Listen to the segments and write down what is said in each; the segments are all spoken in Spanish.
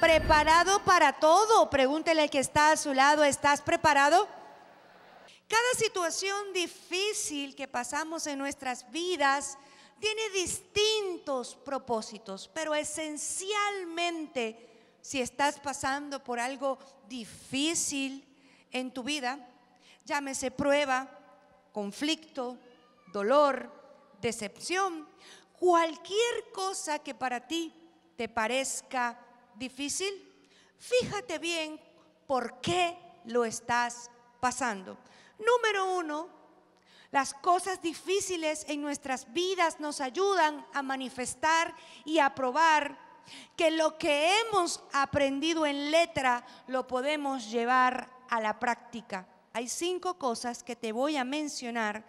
preparado para todo. Pregúntele al que está a su lado, ¿estás preparado? Cada situación difícil que pasamos en nuestras vidas tiene distintos propósitos, pero esencialmente si estás pasando por algo difícil en tu vida, llámese prueba, conflicto, dolor, decepción, cualquier cosa que para ti te parezca difícil, fíjate bien por qué lo estás pasando. Número uno, las cosas difíciles en nuestras vidas nos ayudan a manifestar y a probar que lo que hemos aprendido en letra lo podemos llevar a la práctica. Hay cinco cosas que te voy a mencionar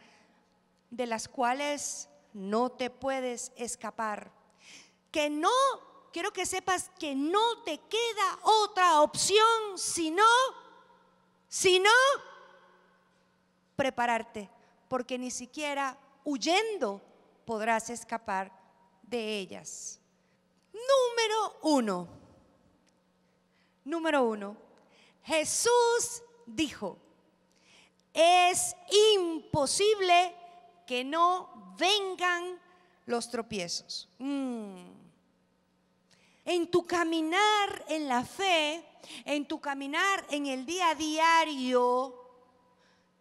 de las cuales no te puedes escapar, que no quiero que sepas que no te queda otra opción sino, sino prepararte, porque ni siquiera huyendo podrás escapar de ellas. Número uno, número uno, Jesús dijo, es imposible que no vengan los tropiezos. Mm en tu caminar en la fe, en tu caminar en el día a diario,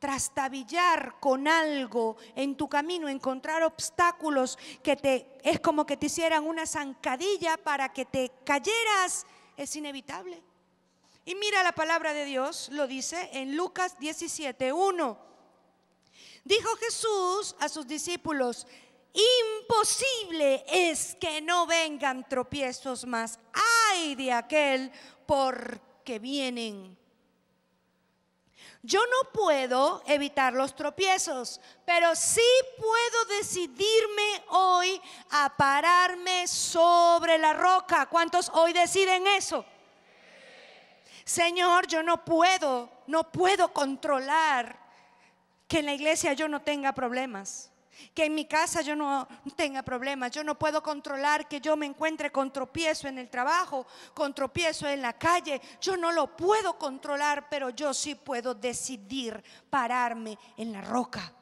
trastabillar con algo en tu camino, encontrar obstáculos que te es como que te hicieran una zancadilla para que te cayeras, es inevitable. Y mira la palabra de Dios, lo dice en Lucas 17:1. Dijo Jesús a sus discípulos, imposible es que no vengan tropiezos más. Ay de aquel porque vienen. Yo no puedo evitar los tropiezos, pero sí puedo decidirme hoy a pararme sobre la roca. ¿Cuántos hoy deciden eso? Señor, yo no puedo, no puedo controlar que en la iglesia yo no tenga problemas que en mi casa yo no tenga problemas, yo no puedo controlar que yo me encuentre con tropiezo en el trabajo, con tropiezo en la calle, yo no lo puedo controlar, pero yo sí puedo decidir pararme en la roca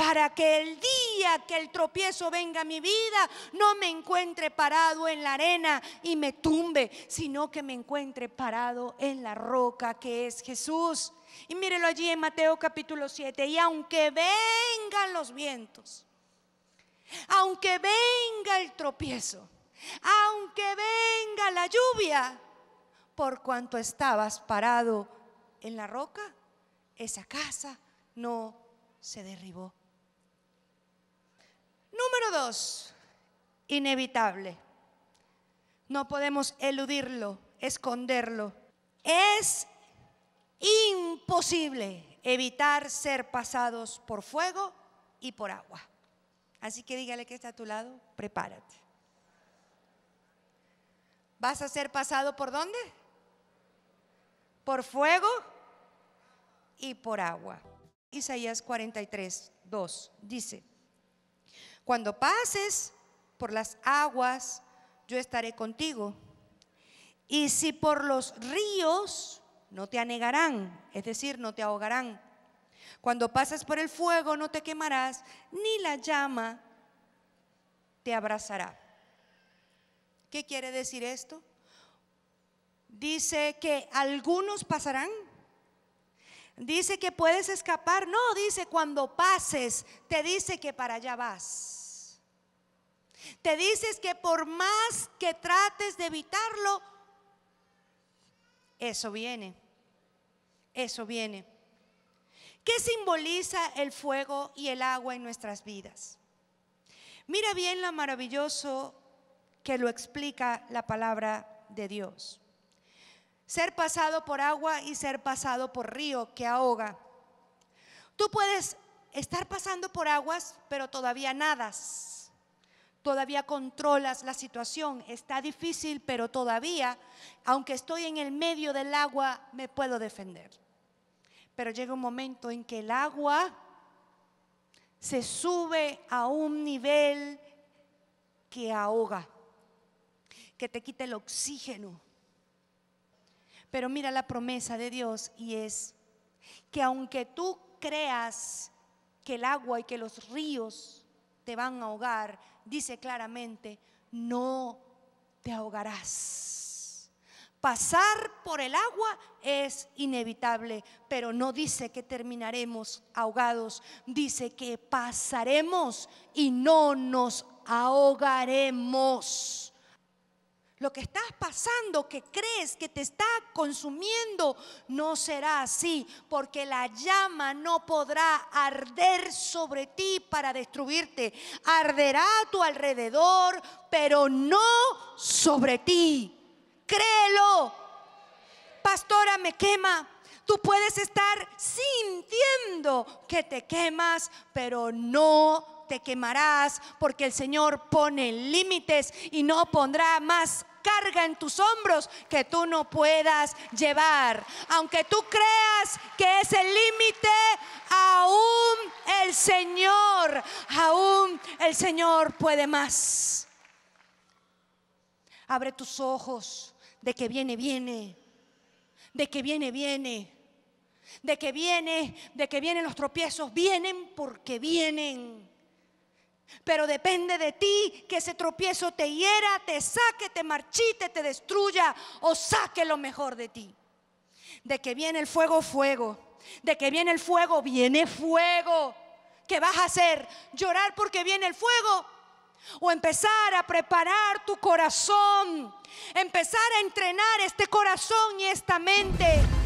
para que el día que el tropiezo venga a mi vida, no me encuentre parado en la arena y me tumbe, sino que me encuentre parado en la roca que es Jesús. Y mírelo allí en Mateo capítulo 7. Y aunque vengan los vientos, aunque venga el tropiezo, aunque venga la lluvia, por cuanto estabas parado en la roca, esa casa no se derribó. Número dos, inevitable. No podemos eludirlo, esconderlo. Es imposible evitar ser pasados por fuego y por agua. Así que dígale que está a tu lado, prepárate. ¿Vas a ser pasado por dónde? Por fuego y por agua. Isaías 43, 2 dice, cuando pases por las aguas, yo estaré contigo. Y si por los ríos, no te anegarán, es decir, no te ahogarán. Cuando pases por el fuego, no te quemarás, ni la llama te abrazará. ¿Qué quiere decir esto? Dice que algunos pasarán Dice que puedes escapar. No, dice cuando pases, te dice que para allá vas. Te dices que por más que trates de evitarlo, eso viene. Eso viene. ¿Qué simboliza el fuego y el agua en nuestras vidas? Mira bien lo maravilloso que lo explica la palabra de Dios ser pasado por agua y ser pasado por río que ahoga. Tú puedes estar pasando por aguas, pero todavía nadas. Todavía controlas la situación. Está difícil, pero todavía, aunque estoy en el medio del agua, me puedo defender. Pero llega un momento en que el agua se sube a un nivel que ahoga, que te quita el oxígeno pero mira la promesa de Dios y es que aunque tú creas que el agua y que los ríos te van a ahogar, dice claramente, no te ahogarás. Pasar por el agua es inevitable, pero no dice que terminaremos ahogados, dice que pasaremos y no nos ahogaremos. Lo que estás pasando, que crees que te está consumiendo, no será así, porque la llama no podrá arder sobre ti para destruirte. Arderá a tu alrededor, pero no sobre ti. Créelo. Pastora, me quema. Tú puedes estar sintiendo que te quemas, pero no te quemarás, porque el Señor pone límites y no pondrá más carga en tus hombros que tú no puedas llevar. Aunque tú creas que es el límite, aún el Señor, aún el Señor puede más. Abre tus ojos de que viene, viene, de que viene, viene, de que viene, de que vienen los tropiezos, vienen porque vienen. Pero depende de ti que ese tropiezo te hiera, te saque, te marchite, te destruya o saque lo mejor de ti. De que viene el fuego, fuego. De que viene el fuego, viene fuego. ¿Qué vas a hacer? ¿Llorar porque viene el fuego? O empezar a preparar tu corazón. Empezar a entrenar este corazón y esta mente